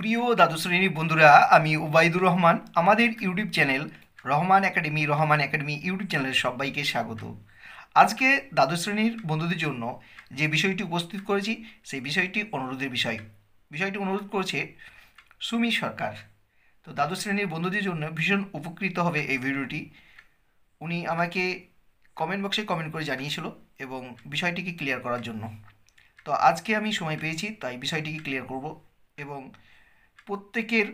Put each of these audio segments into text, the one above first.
প্রিয় দ্বাদশ শ্রেণীর বন্ধুরা আমি ওবায়দুর রহমান আমাদের YouTube channel Rahman academy Rahman academy YouTube চ্যানেলের সবাইকে স্বাগত আজকে দ্বাদশ শ্রেণীর বন্ধুদের জন্য যে বিষয়টি উপস্থিত করেছি সেই বিষয়টি অনুরোধের বিষয় বিষয়টি অনুরোধ করেছে সুমি সরকার তো দ্বাদশ শ্রেণীর বন্ধুদের জন্য ভীষণ উপকৃত হবে এই ভিডিওটি উনি আমাকে কমেন্ট বক্সে কমেন্ট করে জানিয়েছিল এবং বিষয়টিকে ক্লিয়ার করার জন্য তো আজকে আমি সময় পেয়েছি তাই বিষয়টিকে ক্লিয়ার করব এবং প্রত্যেকের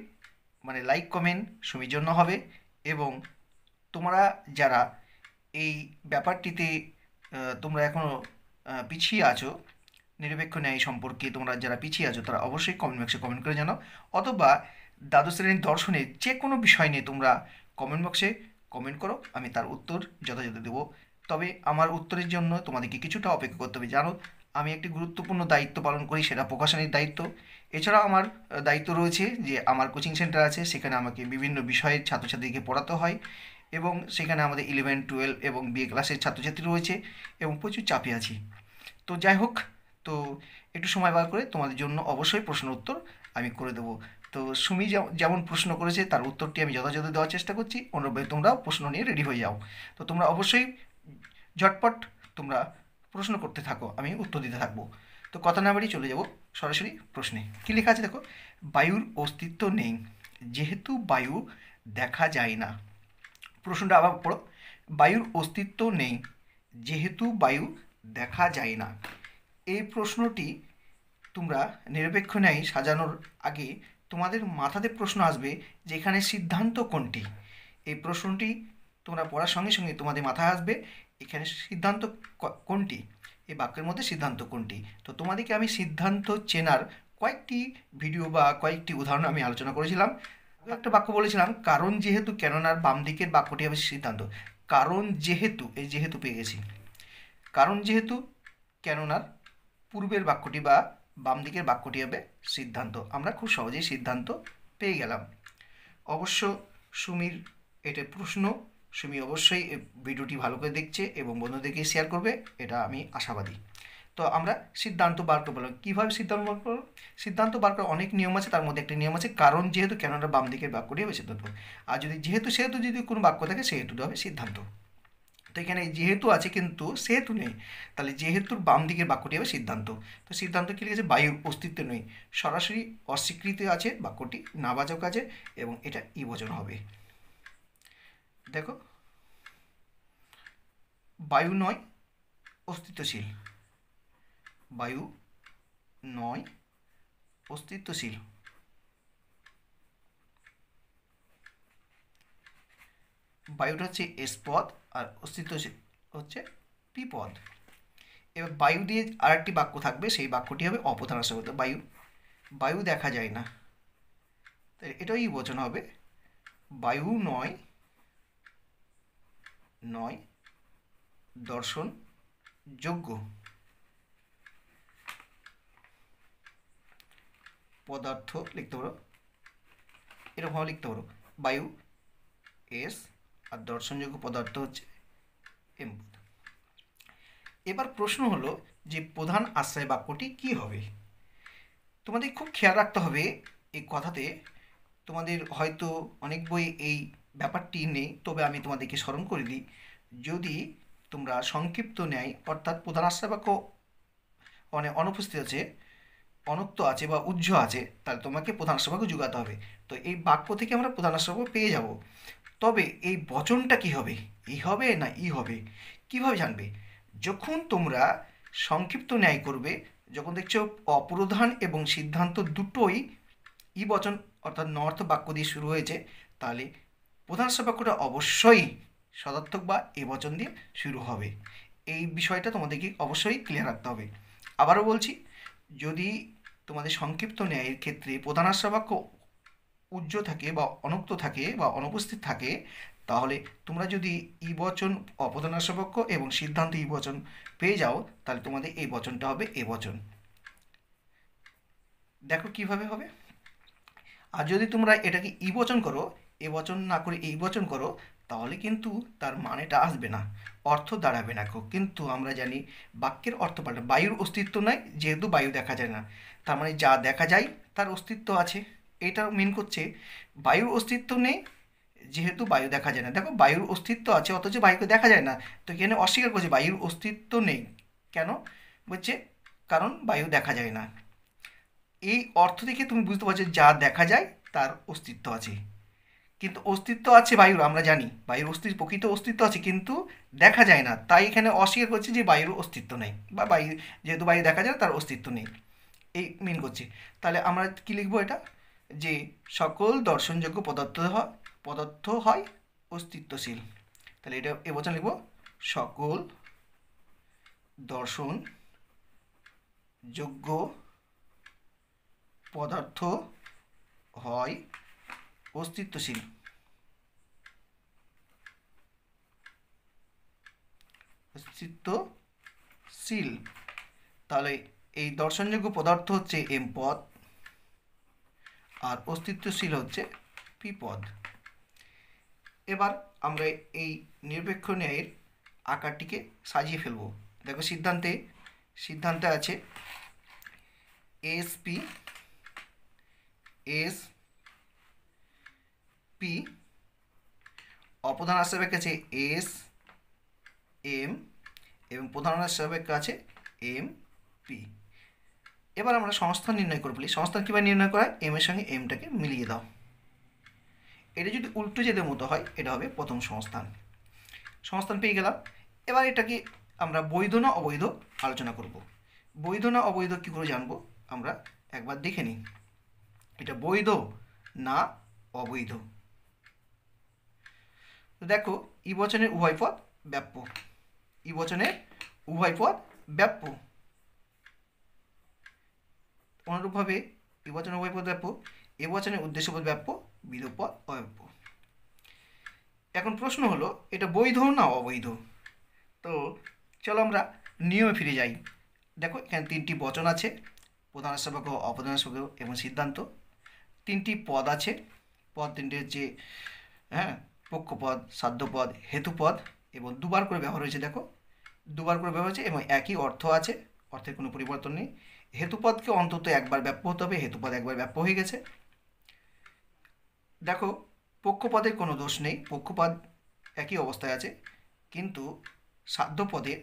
মানে লাইক কমেন্ট সুবিজন্য হবে এবং তোমরা যারা এই ব্যাপারটিতে তোমরা এখনও পিছিয়ে আছো নিরপেক্ষ ন্যায় সম্পর্কে তোমরা যারা পিছিয়ে আছো তারা অবশ্যই কমেন্ট বক্সে কমেন্ট করে জানাও অথবা দ্বাদশ শ্রেণীর দর্শনে যে কোনো বিষয় নিয়ে তোমরা কমেন্ট বক্সে কমেন্ট করো আমি তার উত্তর যথাযথ দেবো তবে আমার উত্তরের জন্য তোমাদেরকে কিছুটা অপেক্ষা করতে হবে জানো আমি একটি গুরুত্বপূর্ণ দায়িত্ব পালন করি সেটা প্রকাশনীর দায়িত্ব এছাড়াও আমার দায়িত্ব রয়েছে যে আমার কোচিং সেন্টার আছে সেখানে আমাকে বিভিন্ন বিষয়ের ছাত্রছাত্রীকে পড়াতে হয় এবং সেখানে আমাদের ইলেভেন টুয়েলভ এবং বিএ ক্লাসের ছাত্রছাত্রী রয়েছে এবং প্রচুর চাপে আছি তো যাই হোক তো একটু সময় বার করে তোমাদের জন্য অবশ্যই প্রশ্ন উত্তর আমি করে দেবো তো সুমি যেমন প্রশ্ন করেছে তার উত্তরটি আমি যথাযথ দেওয়ার চেষ্টা করছি অনুরূপে তোমরাও প্রশ্ন নিয়ে রেডি হয়ে যাও তো তোমরা অবশ্যই ঝটপট তোমরা প্রশ্ন করতে থাকো আমি উত্তর দিতে থাকবো তো কথা না বাড়িয়ে চলে যাব সরাসরি প্রশ্নে কী লেখা আছে দেখো বায়ুর অস্তিত্ব নেই যেহেতু বায়ু দেখা যায় না প্রশ্নটা আবার পড়ো বায়ুর অস্তিত্ব নেই যেহেতু বায়ু দেখা যায় না এই প্রশ্নটি তোমরা নিরপেক্ষ ন্যায় সাজানোর আগে তোমাদের মাথাতে প্রশ্ন আসবে যে এখানে সিদ্ধান্ত কোনটি এই প্রশ্নটি তোমরা পড়ার সঙ্গে সঙ্গে তোমাদের মাথায় আসবে এখানে সিদ্ধান্ত কোনটি এই বাক্যের মধ্যে সিদ্ধান্ত কোনটি তো তোমাদেরকে আমি সিদ্ধান্ত চেনার কয়েকটি ভিডিও বা কয়েকটি উদাহরণ আমি আলোচনা করেছিলাম একটা বাক্য বলেছিলাম কারণ যেহেতু কেননার বাম দিকের বাক্যটি হবে সিদ্ধান্ত কারণ যেহেতু এই যেহেতু পেয়ে গেছি কারণ যেহেতু কেননার পূর্বের বাক্যটি বা বাম দিকের বাক্যটি হবে সিদ্ধান্ত আমরা খুব সহজেই সিদ্ধান্ত পেয়ে গেলাম অবশ্য সুমির এটা প্রশ্ন সুমি অবশ্যই ভিডিওটি ভালো করে দেখছে এবং বন্ধুদেরকে শেয়ার করবে এটা আমি আশাবাদী তো আমরা সিদ্ধান্ত বার করে বললাম কীভাবে সিদ্ধান্ত বার করবো সিদ্ধান্ত বার করার অনেক নিয়ম আছে তার মধ্যে একটি নিয়ম আছে কারণ যেহেতু কেননা বাম দিকের বাক্য নিয়ে হবে সিদ্ধান্ত আর যদি যেহেতু সেহেতু যদি কোনো বাক্য থাকে সেহেতু হবে সিদ্ধান্ত তো এখানে যেহেতু আছে কিন্তু সেহেতু নেই তাহলে যেহেতুর বাম দিকের বাক্যটি হবে সিদ্ধান্ত তো সিদ্ধান্ত কী লিখেছে বায়ুর অস্তিত্ব নেই সরাসরি অস্বীকৃত আছে বাক্যটি নাবাচক আছে এবং এটা ইবচন হবে দেখো বায়ু নয় অস্তিত্বশীল বায়ু নয় অস্তিত্বশীল বায়ুটা হচ্ছে এস পদ আর অস্তিত্বশীল হচ্ছে পি পদ এবার বায়ু দিয়ে আরেকটি বাক্য থাকবে সেই বাক্যটি হবে অপধানাসগত বায়ু বায়ু দেখা যায় না তাই এটাই বোঝানো হবে বায়ু নয় নয় দর্শন যোগ্য পদার্থ লিখতে পারো এরকমভাবে লিখতে পারো বায়ু এস আর দর্শনযোগ্য পদার্থ হচ্ছে এম এবার প্রশ্ন হলো যে প্রধান আশ্রয় বাক্যটি কি হবে তোমাদের খুব খেয়াল রাখতে হবে এই কথাতে তোমাদের হয়তো অনেক বই এই ব্যাপারটি নেই তবে আমি তোমাদেরকে স্মরণ করে দিই যদি তোমরা সংক্ষিপ্ত ন্যায় অর্থাৎ প্রধান আশ্রয়বাক্য মানে অনুপস্থিত আছে অনত্ব আছে বা উজ্জ আছে তাহলে তোমাকে প্রধান আশ্রয়বাক্য যোগাতে হবে তো এই বাক্য থেকে আমরা প্রধান আশ্রয়বাক্য পেয়ে যাব তবে এই বচনটা কি হবে ই হবে না ই হবে কিভাবে জানবে যখন তোমরা সংক্ষিপ্ত ন্যায় করবে যখন দেখছো অপ্রধান এবং সিদ্ধান্ত দুটোই ই বচন অর্থাৎ নর্থ বাক্য দিয়ে শুরু হয়েছে তাহলে প্রধান বাক্যটা অবশ্যই সদার্থক বা এবচন দিয়ে শুরু হবে এই বিষয়টা তোমাদেরকে অবশ্যই ক্লিয়ার রাখতে হবে আবারও বলছি যদি তোমাদের সংক্ষিপ্ত ন্যায়ের ক্ষেত্রে প্রধান বাক্য উজ্জ্ব থাকে বা অনুক্ত থাকে বা অনুপস্থিত থাকে তাহলে তোমরা যদি ই বচন অপদানাশপক্ষ এবং সিদ্ধান্ত ই বচন পেয়ে যাও তাহলে তোমাদের এই বচনটা হবে এ বচন দেখো কিভাবে হবে আর যদি তোমরা এটাকে ই বচন করো এবচন না করে এই বচন করো তাহলে কিন্তু তার মানেটা আসবে না অর্থ দাঁড়াবে না কিন্তু আমরা জানি বাক্যের অর্থ পাল্টা বায়ুর অস্তিত্ব নাই যেহেতু বায়ু দেখা যায় না তার মানে যা দেখা যায় তার অস্তিত্ব আছে এটা মেন করছে বায়ুর অস্তিত্ব নেই যেহেতু বায়ু দেখা যায় না দেখো বায়ুর অস্তিত্ব আছে অথচ বায়ুকে দেখা যায় না তো এখানে অস্বীকার করছে বায়ুর অস্তিত্ব নেই কেন বলছে কারণ বায়ু দেখা যায় না এই অর্থ থেকে তুমি বুঝতে পারছো যা দেখা যায় তার অস্তিত্ব আছে কিন্তু অস্তিত্ব আছে বায়ুর আমরা জানি বায়ুর অস্তিত্ব প্রকৃত অস্তিত্ব আছে কিন্তু দেখা যায় না তাই এখানে অস্বীকার করছে যে বায়ুর অস্তিত্ব নেই বা বায়ু যেহেতু বায়ু দেখা যায় তার অস্তিত্ব নেই এই মিন করছে তাহলে আমরা কি লিখবো এটা যে সকল দর্শনযোগ্য পদার্থ হয় পদার্থ হয় অস্তিত্বশীল তাহলে এটা এবছর লিখব সকল দর্শন যোগ্য পদার্থ হয় অস্তিত্বশীল অস্তিত্বশীল তাহলে এই দর্শনযোগ্য পদার্থ হচ্ছে এম পদ আর অস্তিত্বশীল হচ্ছে পি পদ এবার আমরা এই নিরপেক্ষ ন্যায়ের আকারটিকে সাজিয়ে ফেলব দেখো সিদ্ধান্তে সিদ্ধান্তে আছে এসপি এস পি অপ্রধান আশ্রবেক কাছে এস এম এবং প্রধান আশ্রবেক কাছে এম পি এবার আমরা সংস্থান নির্ণয় করে ফেলি সংস্থান কীভাবে নির্ণয় করা এম এর সঙ্গে এমটাকে মিলিয়ে দাও এটা যদি উল্টো জেদের মতো হয় এটা হবে প্রথম সংস্থান সংস্থান পেয়ে গেলাম এবার এটাকে আমরা বৈধ না অবৈধ আলোচনা করব বৈধ না অবৈধ কী করে জানবো আমরা একবার দেখে নিই এটা বৈধ না অবৈধ তো দেখো ই বচনের উভয় পদ ব্যাপ্য ই বচনের উভয় পদ ব্যাপ্য অনুরূপভাবে ই বচনের উভয় পদ ব্যাপ্য এ বচনের উদ্দেশ্য পদ ব্যাপ্য বিলোপ পদ অব্যাপ্য এখন প্রশ্ন হলো এটা বৈধ না অবৈধ তো চলো আমরা নিয়মে ফিরে যাই দেখো এখানে তিনটি বচন আছে প্রধান অপ্রধান অপ্রধানাশ্রাবক এবং সিদ্ধান্ত তিনটি পদ আছে পদ তিনটি হচ্ছে হ্যাঁ পক্ষপদ সাধ্যপদ হেতুপদ এবং দুবার করে ব্যবহার হয়েছে দেখো দুবার করে ব্যবহার হয়েছে এবং একই অর্থ আছে অর্থের কোনো পরিবর্তন নেই হেতুপদকে অন্তত একবার ব্যাপ্য হতে হবে হেতুপদ একবার ব্যাপ্য হয়ে গেছে দেখো পক্ষপদের কোনো দোষ নেই পক্ষপাত একই অবস্থায় আছে কিন্তু সাধ্যপদের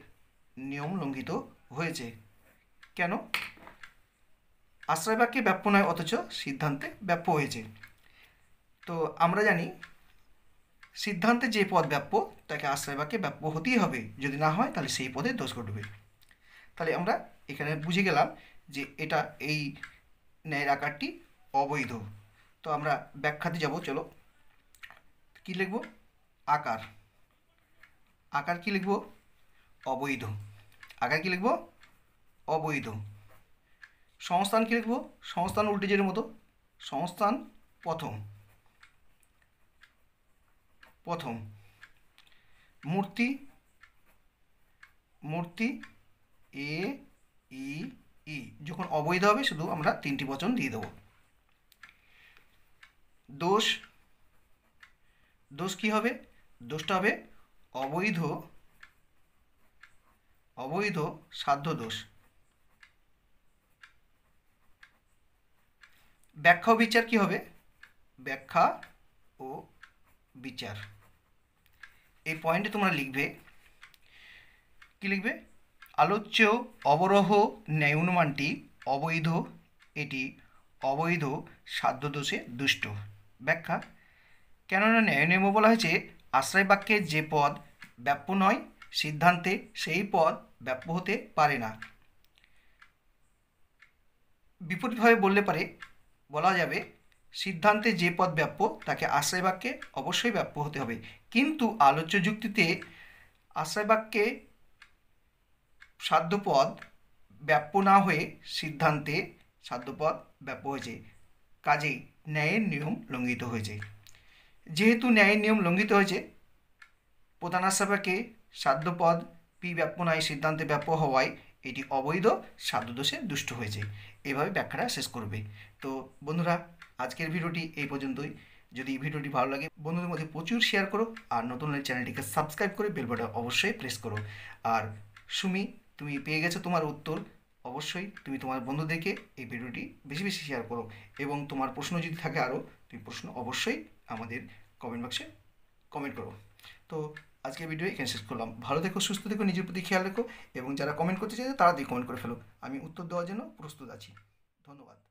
নিয়ম লঙ্ঘিত হয়েছে কেন বাক্যে ব্যাপ্য নয় অথচ সিদ্ধান্তে ব্যাপ্য হয়েছে তো আমরা জানি সিদ্ধান্তে যে পদ ব্যাপ্য তাকে আশ্রয় বাক্যে ব্যাপ্য হতেই হবে যদি না হয় তাহলে সেই পদে দোষ ঘটবে তাহলে আমরা এখানে বুঝে গেলাম যে এটা এই ন্যায়ের আকারটি অবৈধ তো আমরা ব্যাখ্যাতে যাব চলো কি লিখব আকার আকার কি লিখব অবৈধ আকার কি লিখব অবৈধ সংস্থান কি লিখব সংস্থান উল্টেজের মতো সংস্থান প্রথম প্রথম মূর্তি মূর্তি এ ই ই যখন অবৈধ হবে শুধু আমরা তিনটি বচন দিয়ে দেব দোষ দোষ কি হবে দোষটা হবে অবৈধ অবৈধ সাধ্য দোষ ব্যাখ্যা বিচার কি হবে ব্যাখ্যা ও বিচার এই পয়েন্টে তোমরা লিখবে কি লিখবে আলোচ্য অবরোহ ন্যায় অনুমানটি অবৈধ এটি অবৈধ সাধ্যদোষে দুষ্ট ব্যাখ্যা কেননা ন্যায় নিয়ম বলা হয়েছে আশ্রয় বাক্যে যে পদ ব্যাপ্য নয় সিদ্ধান্তে সেই পদ ব্যাপ্য হতে পারে না বিপরীতভাবে বললে পারে বলা যাবে সিদ্ধান্তে যে পদ ব্যাপ্য তাকে আশ্রয় বাক্যে অবশ্যই ব্যাপ্য হতে হবে কিন্তু আলোচ্য যুক্তিতে আশ্রয় বাক্যে সাধ্যপদ ব্যাপ্য না হয়ে সিদ্ধান্তে সাধ্যপদ ব্যাপ্য হয়েছে কাজেই ন্যায়ের নিয়ম লঙ্ঘিত হয়েছে যেহেতু ন্যায়ের নিয়ম লঙ্ঘিত হয়েছে প্রধান আশ্রয় বাক্যে সাধ্যপদ পি ব্যাপ্য নয় সিদ্ধান্তে ব্যাপ্য হওয়ায় এটি অবৈধ সাধুদোষে দুষ্ট হয়েছে এভাবে ব্যাখ্যাটা শেষ করবে তো বন্ধুরা আজকের ভিডিওটি এই পর্যন্তই যদি ভিডিওটি ভালো লাগে বন্ধুদের মধ্যে প্রচুর শেয়ার করো আর নতুন চ্যানেলটিকে সাবস্ক্রাইব করে বেল বাটন অবশ্যই প্রেস করো আর সুমি তুমি পেয়ে গেছো তোমার উত্তর অবশ্যই তুমি তোমার বন্ধুদেরকে এই ভিডিওটি বেশি বেশি শেয়ার করো এবং তোমার প্রশ্ন যদি থাকে আরও তুমি প্রশ্ন অবশ্যই আমাদের কমেন্ট বক্সে কমেন্ট করো তো আজকের ভিডিও এখানে শেষ করলাম ভালো থেকো সুস্থ থেকো নিজের প্রতি খেয়াল রেখো এবং যারা কমেন্ট করতে চাইছে তারা দিয়ে কমেন্ট করে ফেলো আমি উত্তর দেওয়ার জন্য প্রস্তুত আছি ধন্যবাদ